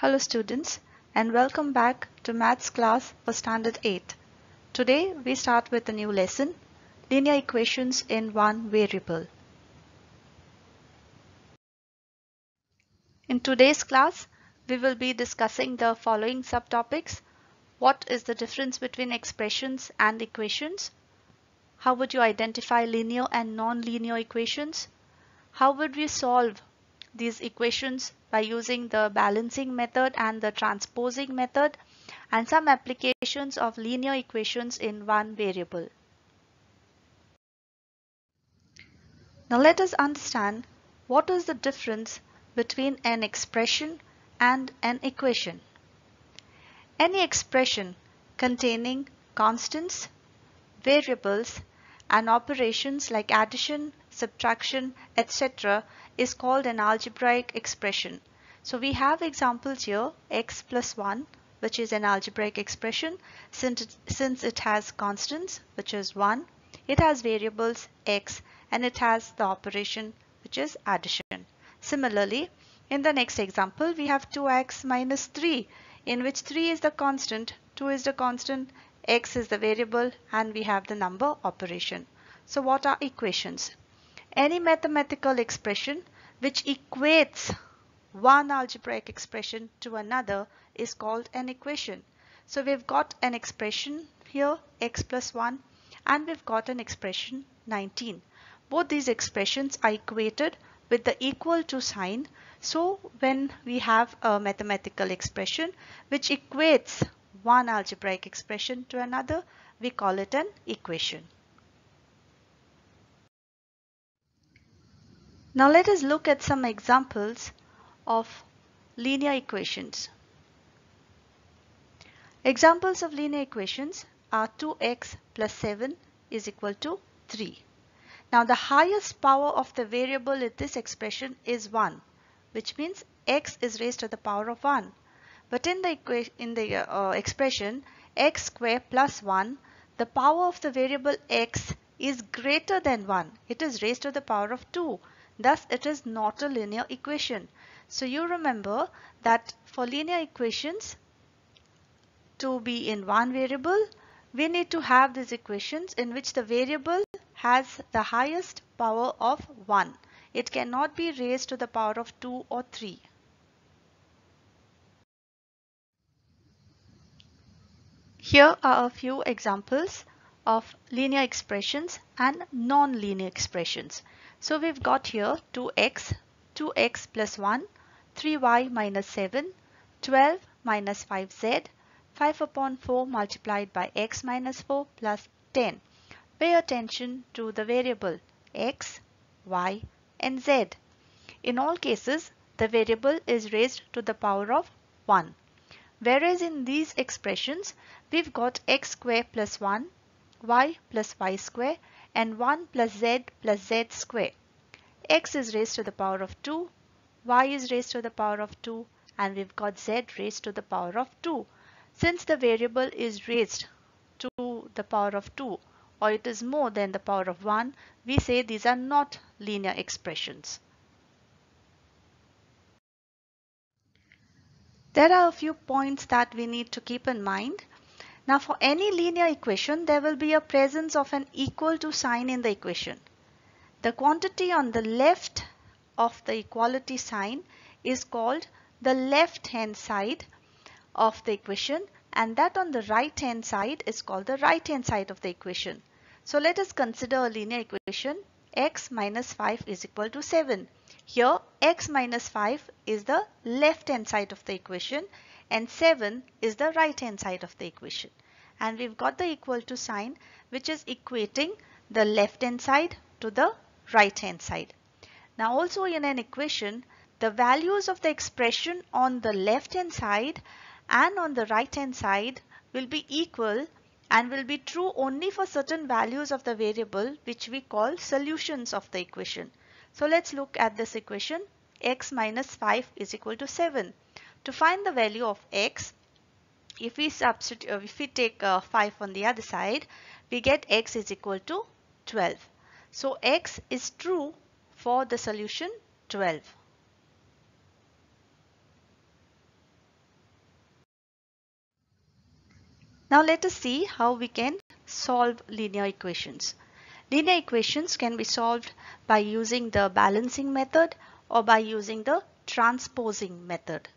Hello students and welcome back to maths class for standard 8. Today we start with a new lesson, linear equations in one variable. In today's class, we will be discussing the following subtopics. What is the difference between expressions and equations? How would you identify linear and non-linear equations? How would we solve these equations by using the balancing method and the transposing method and some applications of linear equations in one variable. Now let us understand what is the difference between an expression and an equation. Any expression containing constants, variables and operations like addition, subtraction, etc is called an algebraic expression. So we have examples here, x plus 1, which is an algebraic expression since it, since it has constants, which is 1, it has variables x, and it has the operation, which is addition. Similarly, in the next example, we have 2x minus 3, in which 3 is the constant, 2 is the constant, x is the variable, and we have the number operation. So what are equations? any mathematical expression which equates one algebraic expression to another is called an equation. So we've got an expression here x plus 1 and we've got an expression 19. Both these expressions are equated with the equal to sign. So when we have a mathematical expression which equates one algebraic expression to another, we call it an equation. Now let us look at some examples of linear equations. Examples of linear equations are 2x plus 7 is equal to 3. Now the highest power of the variable in this expression is 1 which means x is raised to the power of 1. But in the, in the uh, expression x square plus 1 the power of the variable x is greater than 1. It is raised to the power of 2 Thus it is not a linear equation. So you remember that for linear equations to be in one variable, we need to have these equations in which the variable has the highest power of 1. It cannot be raised to the power of 2 or 3. Here are a few examples of linear expressions and non-linear expressions. So we've got here 2x, 2x plus 1, 3y minus 7, 12 minus 5z, 5 upon 4 multiplied by x minus 4 plus 10. Pay attention to the variable x, y and z. In all cases, the variable is raised to the power of 1. Whereas in these expressions, we've got x square plus 1, y plus y square and 1 plus z plus z square. x is raised to the power of 2, y is raised to the power of 2 and we've got z raised to the power of 2. Since the variable is raised to the power of 2 or it is more than the power of 1, we say these are not linear expressions. There are a few points that we need to keep in mind. Now for any linear equation, there will be a presence of an equal to sign in the equation. The quantity on the left of the equality sign is called the left hand side of the equation and that on the right hand side is called the right hand side of the equation. So let us consider a linear equation x minus 5 is equal to 7. Here x minus 5 is the left hand side of the equation and 7 is the right hand side of the equation and we've got the equal to sign which is equating the left hand side to the right hand side. Now also in an equation the values of the expression on the left hand side and on the right hand side will be equal and will be true only for certain values of the variable which we call solutions of the equation. So let's look at this equation x minus 5 is equal to 7. To find the value of x, if we substitute, uh, if we take uh, 5 on the other side, we get x is equal to 12. So x is true for the solution 12. Now let us see how we can solve linear equations. Linear equations can be solved by using the balancing method or by using the transposing method.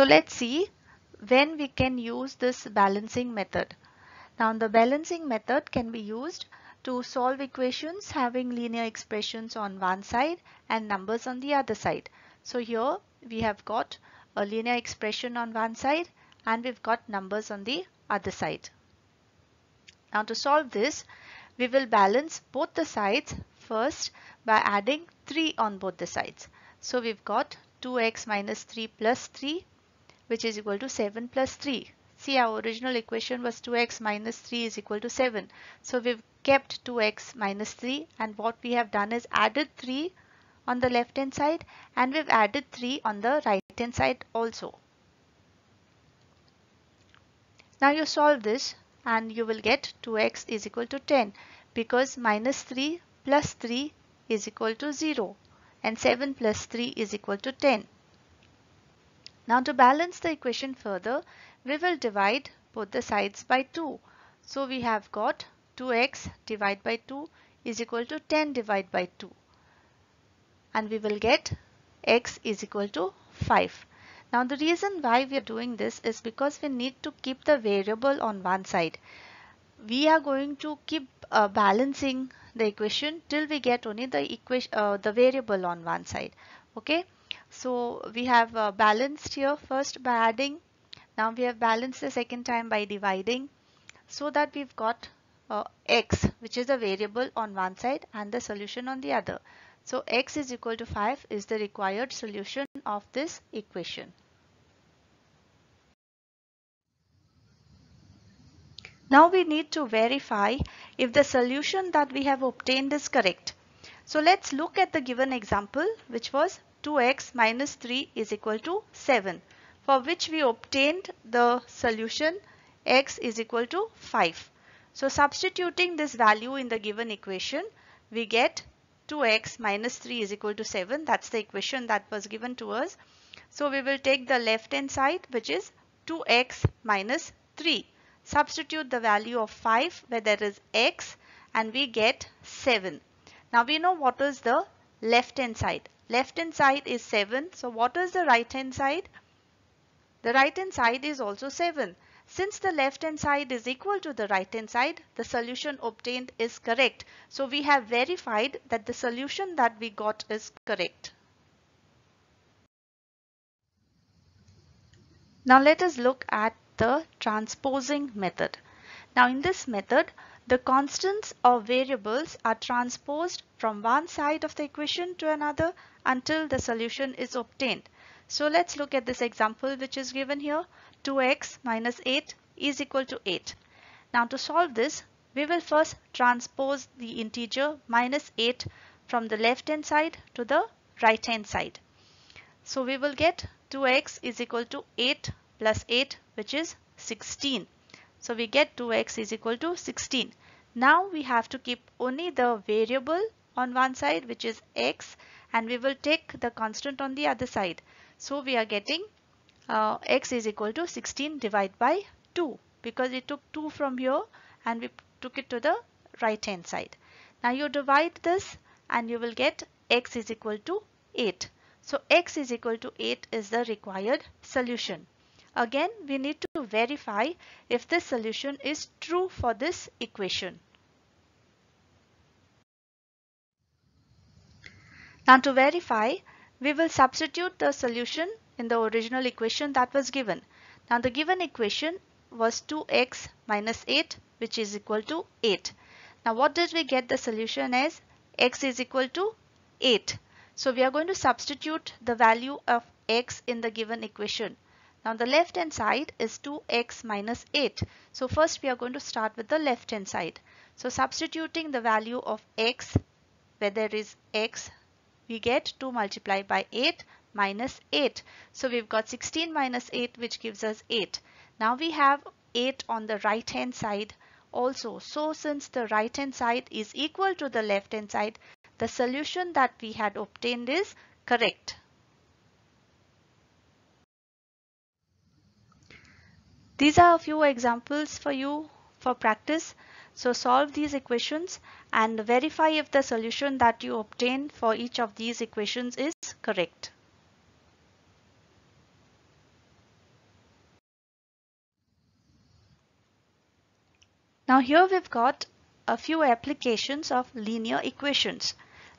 So let's see when we can use this balancing method. Now the balancing method can be used to solve equations having linear expressions on one side and numbers on the other side. So here we have got a linear expression on one side and we've got numbers on the other side. Now to solve this, we will balance both the sides first by adding 3 on both the sides. So we've got 2x minus 3 plus 3 which is equal to 7 plus 3. See our original equation was 2x minus 3 is equal to 7. So we've kept 2x minus 3 and what we have done is added 3 on the left hand side and we've added 3 on the right hand side also. Now you solve this and you will get 2x is equal to 10 because minus 3 plus 3 is equal to 0 and 7 plus 3 is equal to 10. Now to balance the equation further, we will divide both the sides by 2. So we have got 2x divided by 2 is equal to 10 divided by 2. And we will get x is equal to 5. Now the reason why we are doing this is because we need to keep the variable on one side. We are going to keep uh, balancing the equation till we get only the equation uh, the variable on one side. Okay. So we have uh, balanced here first by adding. Now we have balanced the second time by dividing so that we've got uh, x which is the variable on one side and the solution on the other. So x is equal to 5 is the required solution of this equation. Now we need to verify if the solution that we have obtained is correct. So let's look at the given example which was 2x minus 3 is equal to 7 for which we obtained the solution x is equal to 5. So substituting this value in the given equation we get 2x minus 3 is equal to 7 that's the equation that was given to us. So we will take the left hand side which is 2x minus 3. Substitute the value of 5 where there is x and we get 7. Now we know what is the left hand side. Left hand side is 7. So what is the right hand side? The right hand side is also 7. Since the left hand side is equal to the right hand side, the solution obtained is correct. So we have verified that the solution that we got is correct. Now let us look at the transposing method. Now in this method, the constants or variables are transposed from one side of the equation to another until the solution is obtained. So let's look at this example which is given here. 2x minus 8 is equal to 8. Now to solve this, we will first transpose the integer minus 8 from the left hand side to the right hand side. So we will get 2x is equal to 8 plus 8 which is 16. So we get 2x is equal to 16. Now we have to keep only the variable on one side which is x and we will take the constant on the other side. So we are getting uh, x is equal to 16 divided by 2 because we took 2 from here and we took it to the right hand side. Now you divide this and you will get x is equal to 8. So x is equal to 8 is the required solution. Again, we need to verify if this solution is true for this equation. Now to verify, we will substitute the solution in the original equation that was given. Now the given equation was 2x minus 8 which is equal to 8. Now what did we get the solution as? x is equal to 8. So we are going to substitute the value of x in the given equation. Now the left hand side is 2x minus 8. So first we are going to start with the left hand side. So substituting the value of x where there is x we get 2 multiplied by 8 minus 8. So we've got 16 minus 8 which gives us 8. Now we have 8 on the right hand side also. So since the right hand side is equal to the left hand side the solution that we had obtained is correct. These are a few examples for you for practice. So solve these equations and verify if the solution that you obtain for each of these equations is correct. Now here we've got a few applications of linear equations.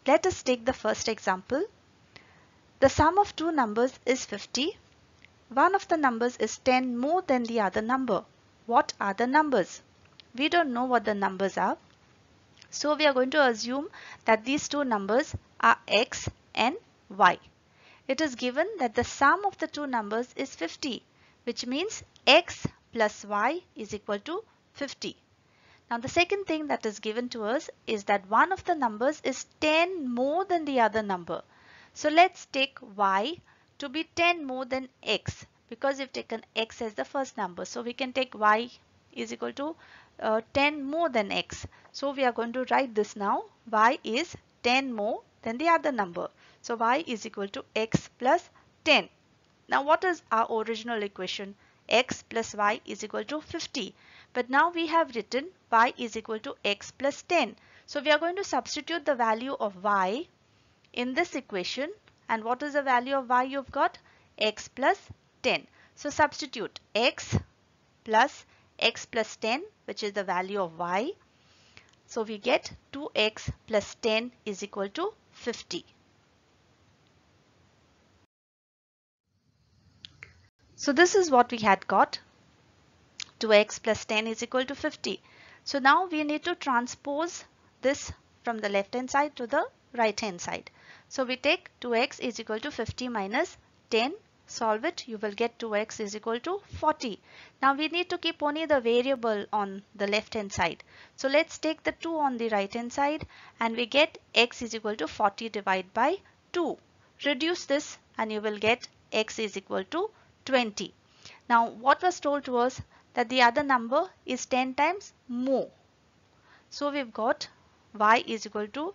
Let us take the first example. The sum of two numbers is 50 one of the numbers is 10 more than the other number. What are the numbers? We don't know what the numbers are. So we are going to assume that these two numbers are x and y. It is given that the sum of the two numbers is 50 which means x plus y is equal to 50. Now the second thing that is given to us is that one of the numbers is 10 more than the other number. So let's take y to be 10 more than x because we've taken x as the first number. So we can take y is equal to uh, 10 more than x. So we are going to write this now. y is 10 more than the other number. So y is equal to x plus 10. Now what is our original equation? x plus y is equal to 50. But now we have written y is equal to x plus 10. So we are going to substitute the value of y in this equation and what is the value of y you've got? x plus 10. So substitute x plus x plus 10 which is the value of y. So we get 2x plus 10 is equal to 50. So this is what we had got. 2x plus 10 is equal to 50. So now we need to transpose this from the left hand side to the right hand side. So we take 2x is equal to 50 minus 10 solve it you will get 2x is equal to 40. Now we need to keep only the variable on the left hand side. So let's take the 2 on the right hand side and we get x is equal to 40 divided by 2. Reduce this and you will get x is equal to 20. Now what was told to us that the other number is 10 times more. So we've got y is equal to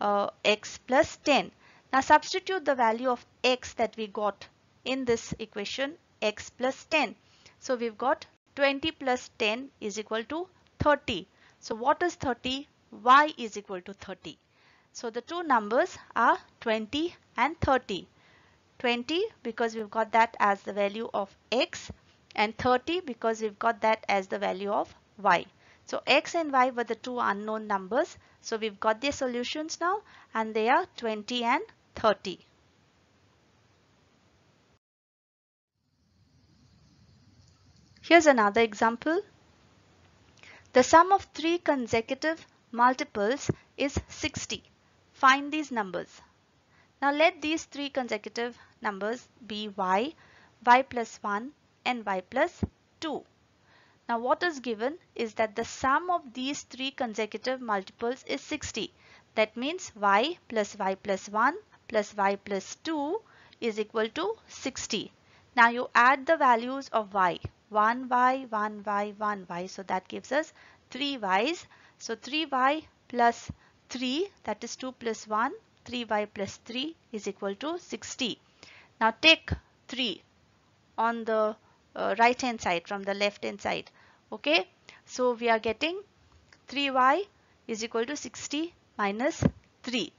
uh, x plus 10. Now substitute the value of x that we got in this equation x plus 10. So we've got 20 plus 10 is equal to 30. So what is 30? y is equal to 30. So the two numbers are 20 and 30. 20 because we've got that as the value of x and 30 because we've got that as the value of y. So x and y were the two unknown numbers. So we've got their solutions now and they are 20 and thirty Here's another example. The sum of three consecutive multiples is 60. Find these numbers. Now let these three consecutive numbers be y, y plus 1 and y plus 2. Now what is given is that the sum of these three consecutive multiples is 60. That means y plus y plus 1 plus y plus 2 is equal to 60. Now you add the values of y. 1y, 1y, 1y. So that gives us 3y's. So 3y plus 3 that is 2 plus 1. 3y plus 3 is equal to 60. Now take 3 on the uh, right hand side from the left hand side. Okay. So we are getting 3y is equal to 60 minus 3.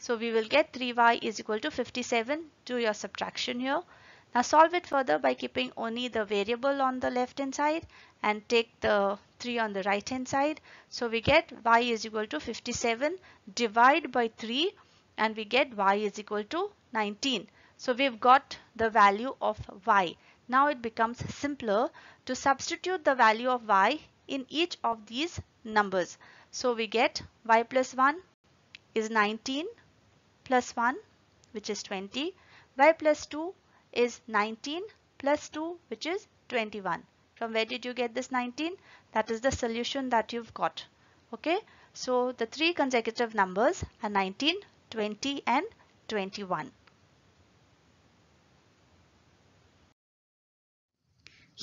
So we will get 3y is equal to 57. Do your subtraction here. Now solve it further by keeping only the variable on the left hand side and take the 3 on the right hand side. So we get y is equal to 57 divide by 3 and we get y is equal to 19. So we've got the value of y. Now it becomes simpler to substitute the value of y in each of these numbers. So we get y plus 1 is 19 plus 1 which is 20. Y plus 2 is 19 plus 2 which is 21. From where did you get this 19? That is the solution that you've got. Okay. So the three consecutive numbers are 19, 20 and 21.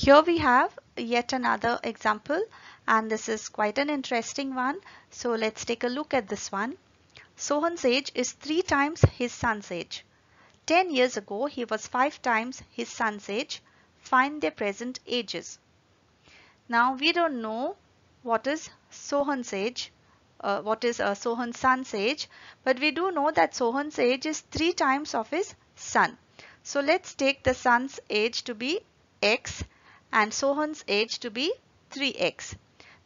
Here we have yet another example and this is quite an interesting one. So let's take a look at this one. Sohan's age is three times his son's age. Ten years ago, he was five times his son's age. Find their present ages. Now, we don't know what is Sohan's age, uh, what is uh, Sohan's son's age, but we do know that Sohan's age is three times of his son. So, let's take the son's age to be x and Sohan's age to be 3x.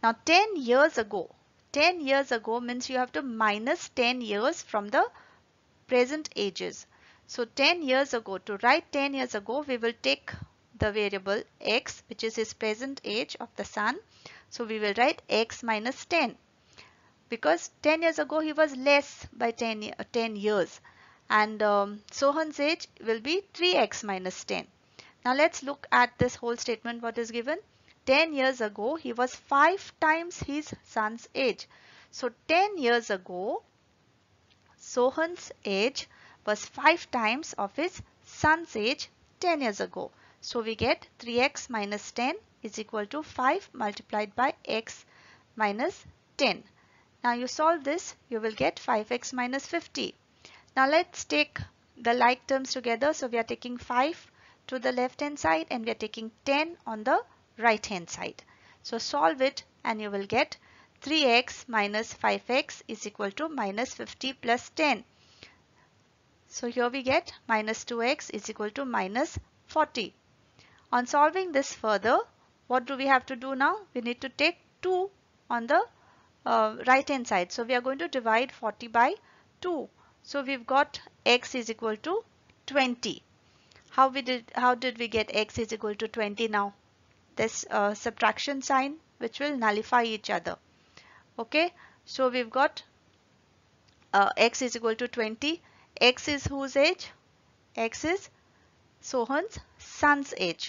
Now, 10 years ago, 10 years ago means you have to minus 10 years from the present ages. So 10 years ago, to write 10 years ago, we will take the variable x, which is his present age of the son. So we will write x minus 10 because 10 years ago he was less by 10, 10 years and um, Sohan's age will be 3x minus 10. Now let's look at this whole statement what is given. 10 years ago, he was 5 times his son's age. So 10 years ago, Sohan's age was 5 times of his son's age 10 years ago. So we get 3x minus 10 is equal to 5 multiplied by x minus 10. Now you solve this, you will get 5x minus 50. Now let's take the like terms together. So we are taking 5 to the left hand side and we are taking 10 on the right hand side. So solve it and you will get 3x minus 5x is equal to minus 50 plus 10. So here we get minus 2x is equal to minus 40. On solving this further, what do we have to do now? We need to take 2 on the uh, right hand side. So we are going to divide 40 by 2. So we've got x is equal to 20. How we did how did we get x is equal to 20 now? this uh, subtraction sign which will nullify each other okay so we've got uh, x is equal to 20 x is whose age x is sohan's son's age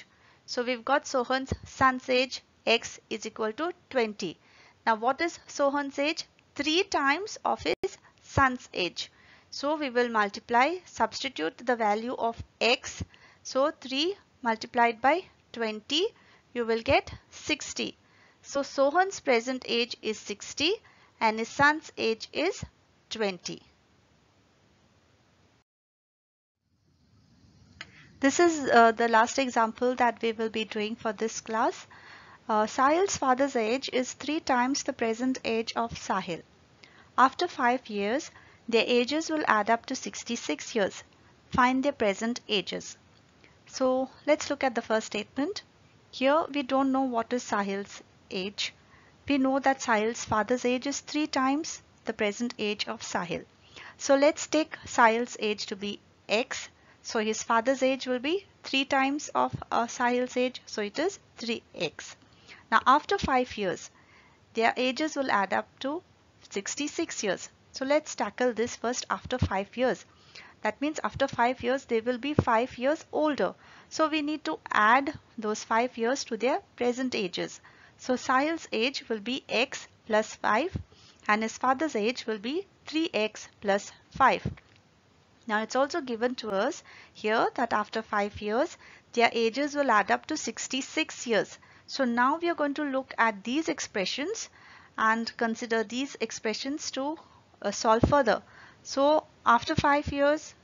so we've got sohan's son's age x is equal to 20 now what is sohan's age 3 times of his son's age so we will multiply substitute the value of x so 3 multiplied by 20 you will get 60. So Sohan's present age is 60 and his son's age is 20. This is uh, the last example that we will be doing for this class. Uh, Sahil's father's age is 3 times the present age of Sahil. After 5 years, their ages will add up to 66 years. Find their present ages. So let's look at the first statement. Here we don't know what is Sahil's age. We know that Sahil's father's age is three times the present age of Sahil. So let's take Sahil's age to be X. So his father's age will be three times of uh, Sahil's age. So it is 3X. Now after five years, their ages will add up to 66 years. So let's tackle this first after five years. That means after 5 years they will be 5 years older. So we need to add those 5 years to their present ages. So Sahil's age will be x plus 5 and his father's age will be 3x plus 5. Now it's also given to us here that after 5 years their ages will add up to 66 years. So now we are going to look at these expressions and consider these expressions to uh, solve further. So after 5 years,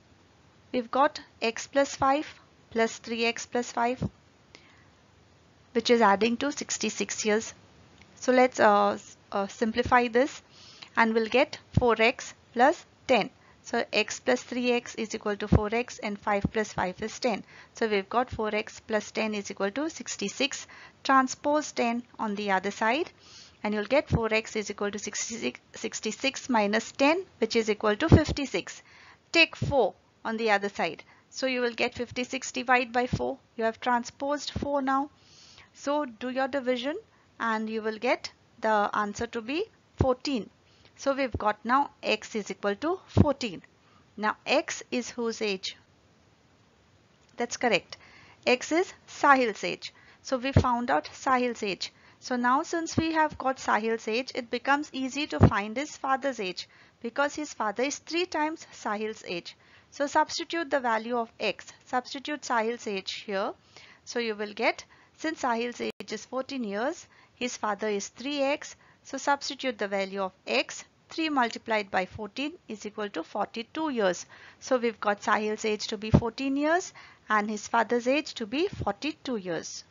we've got x plus 5 plus 3x plus 5 which is adding to 66 years. So let's uh, uh, simplify this and we'll get 4x plus 10. So x plus 3x is equal to 4x and 5 plus 5 is 10. So we've got 4x plus 10 is equal to 66 transpose 10 on the other side and you'll get 4x is equal to 66, 10 which is equal to 56. Take 4 on the other side. So you will get 56 divided by 4. You have transposed 4 now. So do your division and you will get the answer to be 14. So we've got now x is equal to 14. Now x is whose age? That's correct. x is Sahil's age. So we found out Sahil's age. So now since we have got Sahil's age, it becomes easy to find his father's age because his father is 3 times Sahil's age. So substitute the value of x. Substitute Sahil's age here. So you will get since Sahil's age is 14 years, his father is 3x. So substitute the value of x. 3 multiplied by 14 is equal to 42 years. So we've got Sahil's age to be 14 years and his father's age to be 42 years.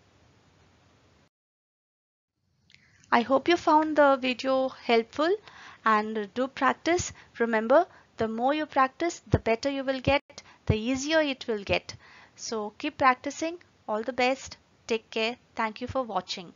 I hope you found the video helpful and do practice. Remember, the more you practice, the better you will get, the easier it will get. So keep practicing. All the best. Take care. Thank you for watching.